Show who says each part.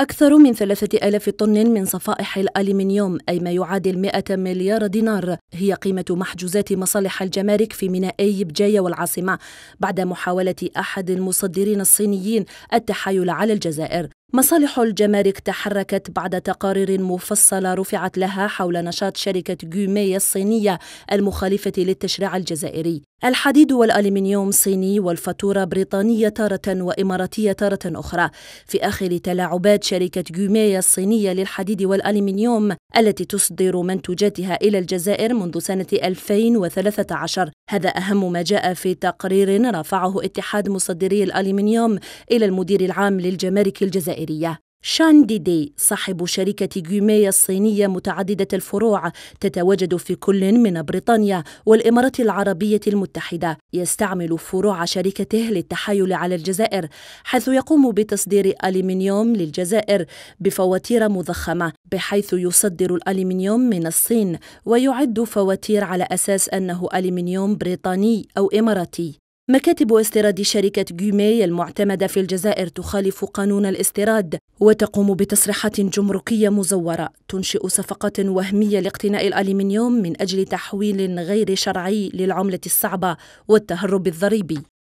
Speaker 1: أكثر من ثلاثة ألاف طن من صفائح الألمنيوم أي ما يعادل 100 مليار دينار هي قيمة محجوزات مصالح الجمارك في مينائي بجاية والعاصمة بعد محاولة أحد المصدرين الصينيين التحايل على الجزائر مصالح الجمارك تحركت بعد تقارير مفصلة رفعت لها حول نشاط شركة جومي الصينية المخالفة للتشريع الجزائري الحديد والألمنيوم صيني والفاتورة بريطانية تارة وإماراتية تارة أخرى في آخر تلاعبات شركة جوميا الصينية للحديد والألمنيوم التي تصدر منتوجاتها إلى الجزائر منذ سنة 2013 هذا أهم ما جاء في تقرير رفعه اتحاد مصدري الألمنيوم إلى المدير العام للجمارك الجزائرية شانديدي صاحب شركة جيمية الصينية متعددة الفروع تتواجد في كل من بريطانيا والإمارات العربية المتحدة يستعمل فروع شركته للتحايل على الجزائر حيث يقوم بتصدير ألمنيوم للجزائر بفواتير مضخمة بحيث يصدر الألمنيوم من الصين ويعد فواتير على أساس أنه ألمنيوم بريطاني أو إماراتي مكاتب استيراد شركة جومي المعتمدة في الجزائر تخالف قانون الاستيراد وتقوم بتصريحات جمركية مزورة تنشئ صفقات وهمية لاقتناء الألمنيوم من أجل تحويل غير شرعي للعملة الصعبة والتهرب الضريبي